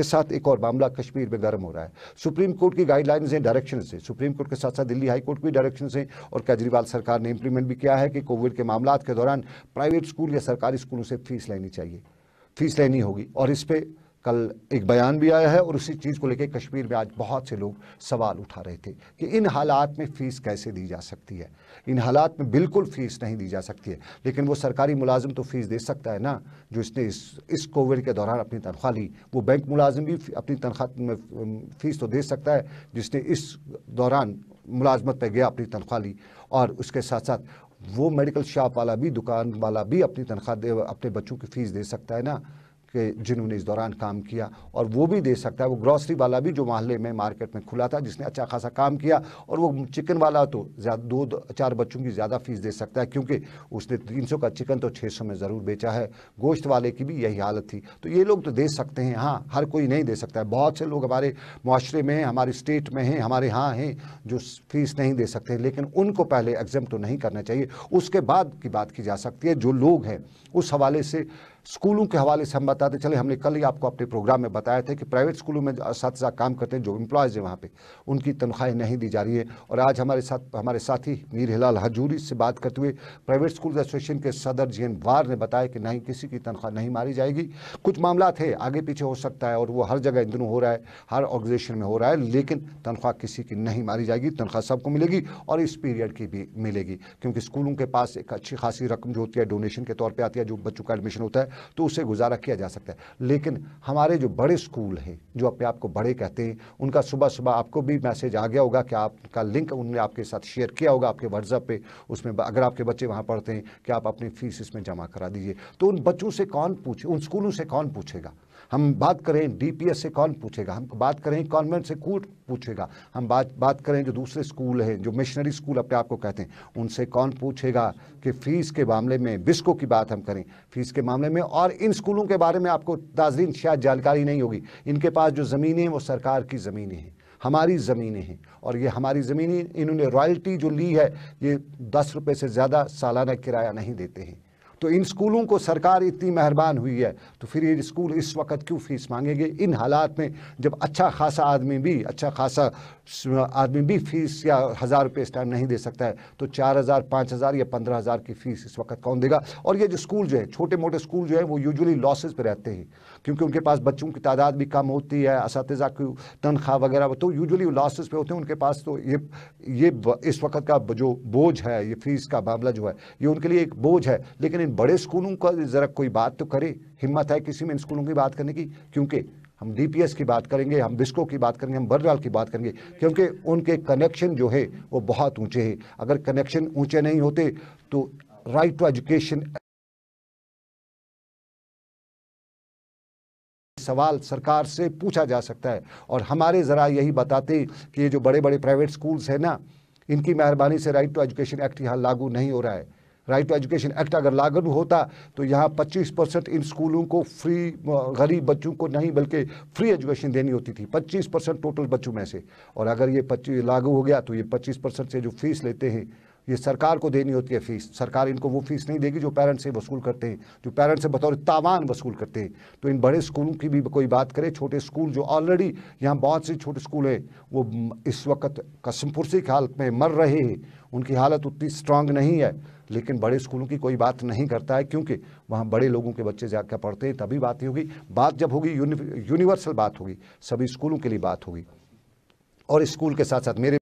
के साथ एक और मामला कश्मीर में गर्म हो रहा है सुप्रीम कोर्ट की गाइडलाइंस हैं डायरेक्शन से सुप्रीम कोर्ट के साथ साथ दिल्ली हाई कोर्ट की डायरेक्शन से और केजरीवाल सरकार ने इंप्लीमेंट भी किया है कि कोविड के मामला के दौरान प्राइवेट स्कूल या सरकारी स्कूलों से फीस लेनी चाहिए फीस लेनी होगी और इस पर कल एक बयान भी आया है और उसी चीज़ को लेकर कश्मीर में आज बहुत से लोग सवाल उठा रहे थे कि इन हालात में फ़ीस कैसे दी जा सकती है इन हालात में बिल्कुल फ़ीस नहीं दी जा सकती है लेकिन वो सरकारी मुलाजिम तो फ़ीस दे सकता है ना जो इसने इस इस कोविड के दौरान अपनी तनख्वाह ली वो बैंक मुलाजिम भी अपनी तनख्वाह में फ़ीस तो दे सकता है जिसने इस दौरान मुलाजमत पर गया अपनी तनख्वाह ली और उसके साथ साथ वो मेडिकल शॉप वाला भी दुकान वाला भी अपनी तनख्वाह दे अपने बच्चों की फ़ीस दे सकता है ना के जिन्होंने इस दौरान काम किया और वो भी दे सकता है वो ग्रॉसरी वाला भी जो मोहल्ले में मार्केट में खुला था जिसने अच्छा खासा काम किया और वो चिकन वाला तो ज़्यादा दो, चार बच्चों की ज़्यादा फीस दे सकता है क्योंकि उसने तीन सौ का चिकन तो छः सौ में ज़रूर बेचा है गोश्त वाले की भी यही हालत थी तो ये लोग तो दे सकते हैं हाँ हर कोई नहीं दे सकता है बहुत से लोग हमारे माशरे में हैं हमारे स्टेट में हैं हमारे यहाँ हैं जो फीस नहीं दे सकते लेकिन उनको पहले एग्जाम तो नहीं करना चाहिए उसके बाद की बात की जा सकती है जो लोग हैं उस हवाले से स्कूलों के हवाले से हम बताते चले हमने कल ही आपको अपने प्रोग्राम में बताया था कि प्राइवेट स्कूलों में साथ काम करते हैं जो एम्प्लॉयज़ हैं वहाँ पर उनकी तनख्वाहें नहीं दी जा रही है और आज हमारे साथ हमारे साथी मीर हिलाल हजूरी से बात करते हुए प्राइवेट स्कूल एसोसिएशन के सदर जी एन वार ने बताया कि नहीं किसी की तनख्वाह नहीं मारी जाएगी कुछ मामला थे आगे पीछे हो सकता है और वो हर जगह इन दिनों हो रहा है हर ऑर्गेनाइजेशन में हो रहा है लेकिन तनख्वाह किसी की नहीं मारी जाएगी तनख्वाह सबको मिलेगी और इस पीरियड की भी मिलेगी क्योंकि स्कूलों के पास एक अच्छी खासी रकम जो होती है डोनेशन के तौर पर आती है जो बच्चों का एडमिशन होता है तो उसे गुजारा किया जा सकता है लेकिन हमारे जो बड़े स्कूल हैं जो अपने आप को बड़े कहते हैं उनका सुबह सुबह आपको भी मैसेज आ गया होगा कि आपका लिंक उनने आपके साथ शेयर किया होगा आपके व्हाट्सएप पर उसमें अगर आपके बच्चे वहाँ पढ़ते हैं कि आप अपनी फीस इसमें जमा करा दीजिए तो उन बच्चों से कौन पूछे उन स्कूलों से कौन पूछेगा हम बात करें डीपीएस से कौन पूछेगा हम बात करें कॉन्वेंट से कूट पूछेगा हम बात बात करें जो दूसरे स्कूल हैं जो मिशनरी स्कूल अपने आप को कहते हैं उनसे कौन पूछेगा कि फ़ीस के मामले में बिस्को की बात हम करें फीस के मामले में में और इन स्कूलों के बारे में आपको दाजरीन शायद जानकारी नहीं होगी इनके पास जो ज़मीनें हैं वो सरकार की ज़मीनें हैं हमारी ज़मीनें हैं और ये हमारी ज़मीनें इन्होंने रॉयल्टी जो ली है ये दस रुपये से ज़्यादा सालाना किराया नहीं देते हैं तो इन स्कूलों को सरकार इतनी मेहरबान हुई है तो फिर ये स्कूल इस वक्त क्यों फीस मांगेंगे इन हालात में जब अच्छा खासा आदमी भी अच्छा खासा आदमी भी फीस या हज़ार रुपये इस टाइम नहीं दे सकता है तो चार हज़ार पाँच हज़ार या पंद्रह हज़ार की फ़ीस इस वक्त कौन देगा और ये जो स्कूल जो है छोटे मोटे स्कूल जो है वो यूजुअली लॉसेज पर रहते हैं क्योंकि उनके पास बच्चों की तादाद भी कम होती है इस की तनख्वाह वगैरह तो वो लॉसेज पर होते हैं उनके पास तो ये ये इस वक्त का जो बोझ है ये फीस का मामला जो है ये उनके लिए एक बोझ है लेकिन लेकिन बड़े स्कूलों का ज़रा कोई बात तो करे हिम्मत है किसी में इन स्कूलों की बात करने की क्योंकि हम डीपीएस की बात करेंगे हम बिस्को की बात करेंगे हम बरलाल की बात करेंगे क्योंकि उनके कनेक्शन जो है वो बहुत ऊंचे हैं अगर कनेक्शन ऊंचे नहीं होते तो राइट टू एजुकेशन सवाल सरकार से पूछा जा सकता है और हमारे ज़रा यही बताते कि ये जो बड़े बड़े प्राइवेट स्कूल्स हैं ना इनकी मेहरबानी से राइट टू एजुकेशन एक्ट यहाँ लागू नहीं हो रहा है राइट टू एजुकेशन एक्ट अगर लागू होता तो यहाँ 25 परसेंट इन स्कूलों को फ्री गरीब बच्चों को नहीं बल्कि फ्री एजुकेशन देनी होती थी 25 परसेंट टोटल बच्चों में से और अगर ये पच्चीस लागू हो गया तो ये 25 परसेंट से जो फीस लेते हैं ये सरकार को देनी होती है फीस सरकार इनको वो फीस नहीं देगी जो पेरेंट्स से वसूल करते हैं जो पेरेंट्स से बतौर तावान वसूल करते हैं तो इन बड़े स्कूलों की भी कोई बात करे छोटे स्कूल जो ऑलरेडी यहाँ बहुत से छोटे स्कूल हैं वो इस वक्त कसमपुर की हालत में मर रहे हैं उनकी हालत उतनी स्ट्रांग नहीं है लेकिन बड़े स्कूलों की कोई बात नहीं करता है क्योंकि वहाँ बड़े लोगों के बच्चे जाकर पढ़ते हैं तभी बात होगी बात जब होगी यूनिवर्सल बात होगी सभी स्कूलों के लिए बात होगी और स्कूल के साथ साथ मेरे